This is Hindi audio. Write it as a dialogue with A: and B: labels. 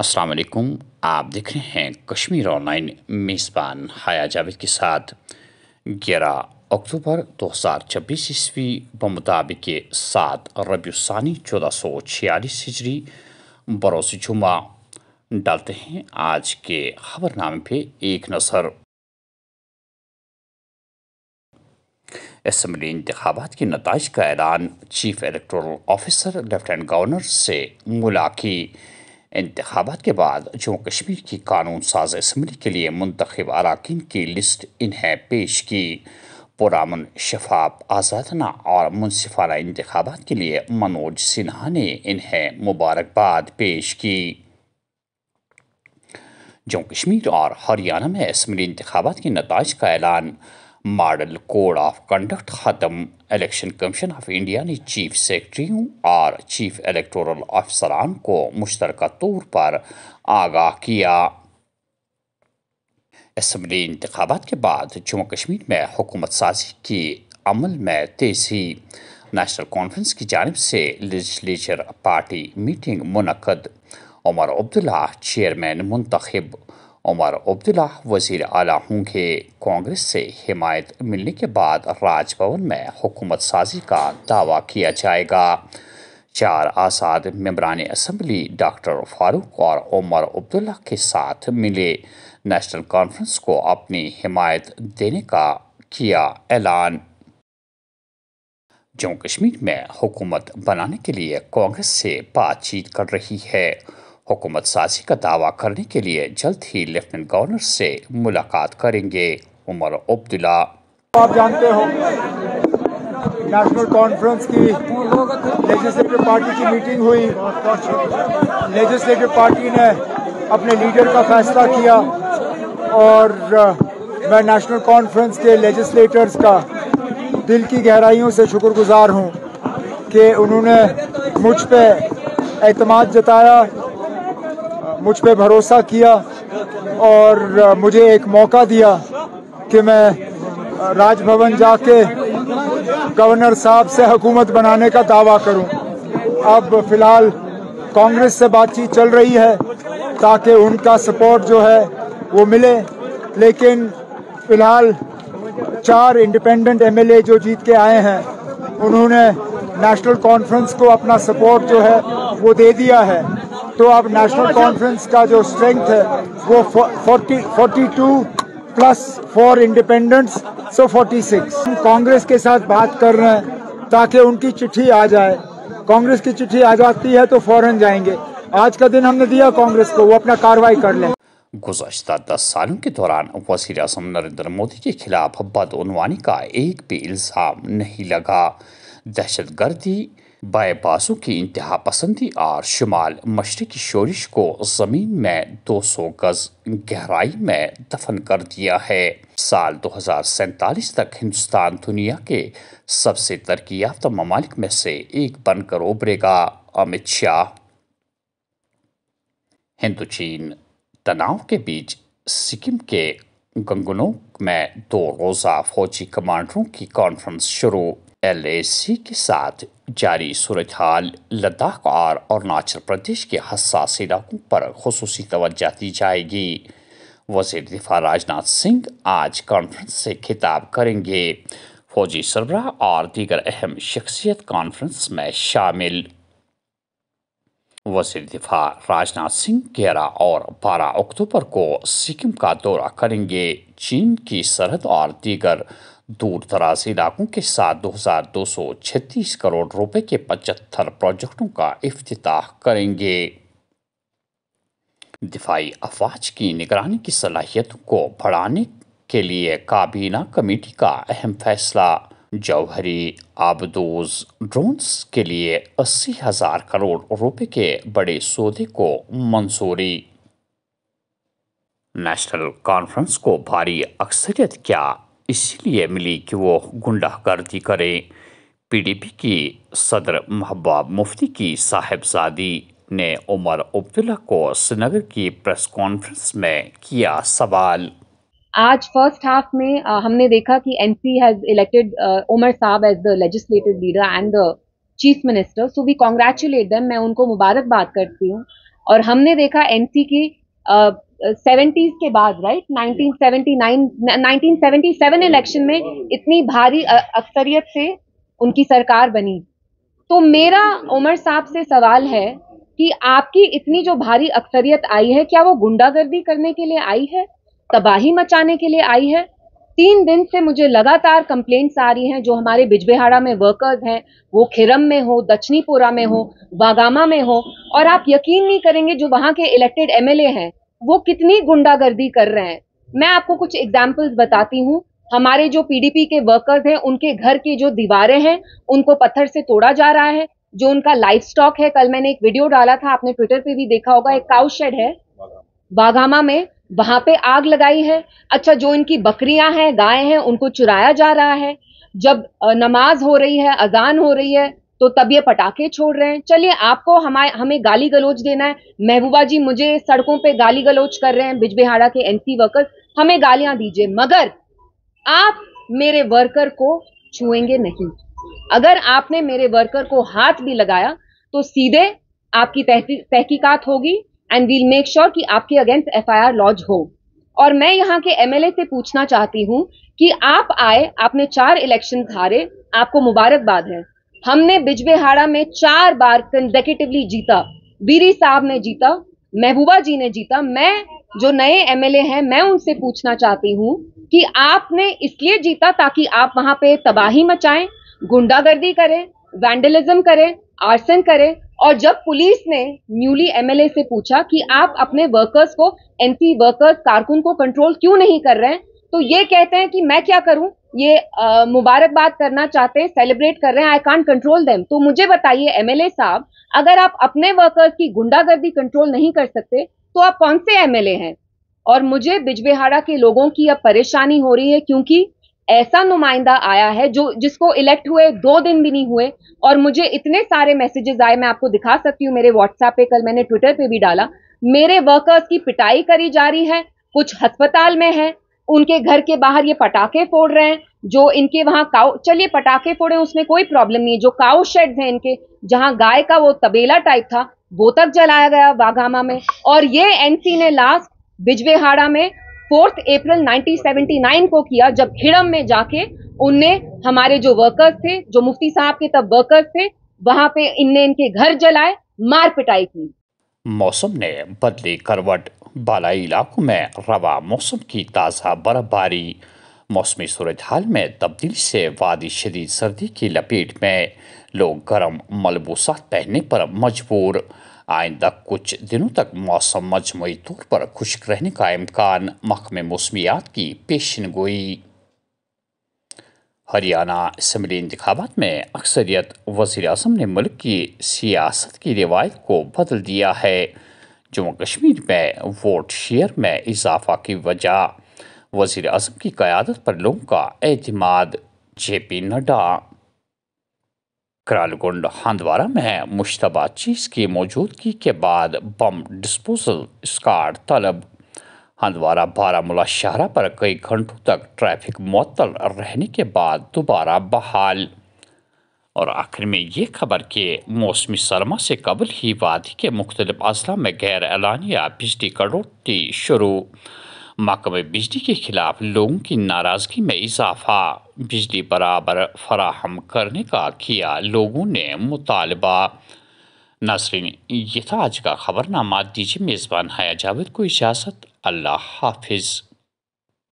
A: अस्सलाम वालेकुम आप देख रहे हैं कश्मीर ऑनलाइन मेज़बान हया जावेद के साथ 11 अक्टूबर 2026 ईस्वी बमुताबिक सात रबीसानी चौदह सौ छियालीस हिजरी बरोस जुमा डालते हैं आज के खबरनामे पे एक नज़र असम्बली इंतबात के नतज का ऐलान chief electoral officer lieutenant governor से मुलाकी इंतबात के बाद जम्मू कश्मीर की कानून साज इसम्बली के लिए मंतखब अरकान की लिस्ट इन्हें पेश की पुरान शफाफ आज़ादाना और मुनसिफाना इंतबात के लिए मनोज सिन्हा ने इन्हें मुबारकबाद पेश की जम्मू कश्मीर और हरियाणा में इसम्बली इंतबात के नतज का ऐलान मॉडल कोड ऑफ कंडक्ट ख़त्म इलेक्शन कमीशन ऑफ इंडिया ने चीफ सेक्रेटरी और चीफ इलेक्टोरल अफसरान को मुश्तर तौर पर आगाह किया इसम्बली इंतबात के बाद जम्मू कश्मीर में हुकूमत साजी की अमल में तेज़ी नेशनल कॉन्फ्रेंस की जानब से लजिस्लेचर पार्टी मीटिंग मुनद उमर अब्दुल्ला चेयरमैन मंतखब उमर अब्दुल्ला वजीर अली हूँ के कांग्रेस से हिमायत मिलने के बाद राजभवन में हुकूमत साजी का दावा किया जाएगा चार आसाद मम्बरान असम्बली डॉक्टर फारूक और उमर अब्दुल्ला के साथ मिले नेशनल कॉन्फ्रेंस को अपनी हिमायत देने का किया ऐलान जम्मू कश्मीर में हुकूमत बनाने के लिए कांग्रेस से बातचीत कर रही है हुकूमत साजी का दावा करने के लिए जल्द ही लेफ्टिनेंट गवर्नर से मुलाकात करेंगे उमर अब्दुल्ला
B: आप जानते हो नेशनल कॉन्फ्रेंस की लेजिस्लेटिव पार्टी की मीटिंग हुई लेजिस्लेटिव पार्टी ने अपने लीडर का फैसला किया और मैं नेशनल कॉन्फ्रेंस के लेजिस्लेटर्स का दिल की गहराइयों से शुक्रगुजार हूं कि उन्होंने मुझ पर एतमाद जताया मुझ पर भरोसा किया और मुझे एक मौका दिया कि मैं राजभवन जाके गवर्नर साहब से हुकूमत बनाने का दावा करूं। अब फिलहाल कांग्रेस से बातचीत चल रही है ताकि उनका सपोर्ट जो है वो मिले लेकिन फिलहाल चार इंडिपेंडेंट एमएलए जो जीत के आए हैं उन्होंने नेशनल कॉन्फ्रेंस को अपना सपोर्ट जो है वो दे दिया है तो अब नेशनल कॉन्फ्रेंस का जो स्ट्रेंथ है वो 40 42 प्लस फोर इंडिपेंडेंट्स सो 46 हम कांग्रेस के साथ बात कर रहे हैं ताकि उनकी चिट्ठी आ जाए कांग्रेस की चिट्ठी आ जाती है तो फौरन जाएंगे आज का दिन हमने दिया कांग्रेस को वो अपना कार्रवाई कर लें
A: गुजशत दस सालों के दौरान वजीर अजम नरेंद्र मोदी के खिलाफ बदعنवानी का एक भी इल्ज़ाम नहीं लगा दहशत गर्दी बाजू की इंतहा पसंदी और शुमाल मशरकी शोरिश को जमीन में 200 गज गहराई में दफन कर दिया है साल दो हजार सैंतालीस तक हिंदुस्तान दुनिया के सबसे तरक्की याफ्ता ममालिक में से एक बनकर उभरेगा अमित शाह हिंदू चीन तनाव के बीच सिक्किम के गंगनोक में दो रोज़ा फौजी कमांडरों की कॉन्फ्रेंस शुरू सी के साथ जारी सूरत हाल लद्दाख और अरुणाचल प्रदेश के हसास इलाकों पर खसूस तोज्जह दी जाएगी वजीर दिफा राजनाथ सिंह आज कॉन्फ्रेंस से खिताब करेंगे फौजी सरबराह और दीगर अहम शख्सियत कॉन्फ्रेंस में शामिल वजीर दिफा राजनाथ सिंह ग्यारह और बारह अक्टूबर को सिक्किम का दौरा करेंगे चीन की सरहद और दीगर दूर दराज इलाकों के साथ छत्तीस करोड़ रुपए के 75 प्रोजेक्टों का अफ्ताह करेंगे दिफाई अफवाज की निगरानी की सलाहियत को बढ़ाने के लिए काबीना कमेटी का अहम फैसला जौहरी आबदोज ड्रोन्स के लिए अस्सी हजार करोड़ रुपए के बड़े सौदे को मंजूरी नेशनल कॉन्फ्रेंस को भारी अक्सरियत क्या इसलिए मिली कि वो गुंडागर्दी करें पीडीपी की सदर महबूब मुफ्ती की साहेबजादी ने उमर अब्दुल्ला को श्रीनगर की प्रेस कॉन्फ्रेंस में किया सवाल
C: आज फर्स्ट हाफ में आ, हमने देखा कि एनसी हैज इलेक्टेड उमर साहब as the legislative leader and the chief minister so we congratulate them मैं उनको मुबारकबाद करती हूँ और हमने देखा एनसी की सेवेंटीज के बाद right nineteen seventy seven election में इतनी भारी अक्सरियत से उनकी सरकार बनी तो मेरा उमर साहब से सवाल है कि आपकी इतनी जो भारी अक्सरियत आई है क्या वो गुंडागर्दी करने के लिए आई है तबाही मचाने के लिए आई है तीन दिन से मुझे लगातार कंप्लेंट्स आ रही हैं जो हमारे बिजबेहाड़ा में वर्कर्स हैं वो खिरम में हो दक्षिणीपुरा में हो वागामा में हो और आप यकीन नहीं करेंगे जो वहाँ के इलेक्टेड एमएलए हैं वो कितनी गुंडागर्दी कर रहे हैं मैं आपको कुछ एग्जाम्पल्स बताती हूँ हमारे जो पीडीपी के वर्कर्स हैं उनके घर की जो दीवारें हैं उनको पत्थर से तोड़ा जा रहा है जो उनका लाइफ स्टॉक है कल मैंने एक वीडियो डाला था आपने ट्विटर पे भी देखा होगा एक काउ शेड है बागामा में वहां पे आग लगाई है अच्छा जो इनकी बकरियां हैं गाय हैं उनको चुराया जा रहा है जब नमाज हो रही है अजान हो रही है तो तब ये पटाखे छोड़ रहे हैं चलिए आपको हमारे हमें गाली गलोच देना है महबूबा जी मुझे सड़कों पे गाली गलोच कर रहे हैं बिजबिहाड़ा के एनसी वर्कर हमें गालियां दीजिए मगर आप मेरे वर्कर को छुएंगे नहीं अगर आपने मेरे वर्कर को हाथ भी लगाया तो सीधे आपकी तहकीकात होगी एंड वील मेक श्योर कि आपके अगेंस्ट एफ लॉन्च हो और मैं यहाँ के एमएलए से पूछना चाहती हूँ कि आप आए आपने चार इलेक्शन हारे आपको मुबारकबाद है हमने बिजबेहाड़ा में चार बार कंजेकेटिवली जीता बीरी साहब ने जीता महबूबा जी ने जीता मैं जो नए एमएलए हैं मैं उनसे पूछना चाहती हूँ कि आपने इसलिए जीता ताकि आप वहां पे तबाही मचाएं गुंडागर्दी करें वैंडलिज्म करें आर्सन करें और जब पुलिस ने न्यूली एमएलए से पूछा कि आप अपने वर्कर्स को एनसी वर्कर्स कारकुन को कंट्रोल क्यों नहीं कर रहे हैं तो ये कहते हैं कि मैं क्या करूं ये मुबारकबाद करना चाहते हैं सेलिब्रेट कर रहे हैं आई कॉन्ट कंट्रोल देम तो मुझे बताइए एमएलए साहब अगर आप अपने वर्कर्स की गुंडागर्दी कंट्रोल नहीं कर सकते तो आप कौन से एमएलए हैं और मुझे बिजबिहाड़ा के लोगों की अब परेशानी हो रही है क्योंकि ऐसा नुमाइंदा आया है जो जिसको इलेक्ट हुए दो दिन भी नहीं हुए और मुझे इतने सारे मैसेजेस आए मैं आपको दिखा सकती हूँ मेरे व्हाट्सएप पे कल मैंने ट्विटर पे भी डाला मेरे वर्कर्स की पिटाई करी जा रही है कुछ अस्पताल में है उनके घर के बाहर ये पटाखे फोड़ रहे हैं जो इनके वहाँ काउ चलिए पटाखे फोड़े उसमें कोई प्रॉब्लम नहीं है जो काउ शेड है इनके जहाँ गाय का वो तबेला टाइप था वो तक जलाया गया बागामा में और ये एनसी ने लास्ट बिजबेहाड़ा में फोर्थ अप्रैल 1979 को किया जब खिड़म में जाके उनने हमारे जो वर्कर्स थे जो मुफ्ती साहब के तब वर्कर्स थे वहां पे इनने इनके घर जलाए मार पिटाई की
A: मौसम ने बदली करवट बालाई इलाकों में रवा मौसम की ताज़ा बर्फबारी मौसमी सूरत हाल में तब्दीली से वादी शदीद सर्दी की लपेट में लोग गर्म मलबूसात पहनने पर मजबूर आइंदा कुछ दिनों तक मौसम मजमू तौर पर खुश्क रहने का इम्कान महकमे मौसमियात की पेशन गोई हरियाणा इसम्बली इंतबात में अक्सरियत वज़ी अजम ने मुल्क की सियासत की रिवायत को बदल दिया है जम्मू कश्मीर में वोट शेयर में इजाफा की वजह वज़ी अजम की क़्यादत पर लोगों का अतमाद जे पी नड्डा करालगुंड हंदवारा में मुशतबा चीज़ की मौजूदगी के बाद बम डिस्पोजल स्कार तलब हंदवारा बारामूला शाहरा पर कई घंटों तक ट्रैफिक मअतल रहने के बाद दोबारा बहाल और आखिर में ये खबर कि मौसमी सरमा से कबल ही वादी के मुख्तलिफ अजला में गैर एलानिया बिजली कटौती शुरू महकमे बिजली के खिलाफ लोगों की नाराज़गी में इजाफा बिजली बराबर फराहम करने का किया लोगों ने मुतालबा नासरीन ये था आज का खबरनामा दीजिए मेज़बान हया जावेद को इजाज़त Allah Hafiz.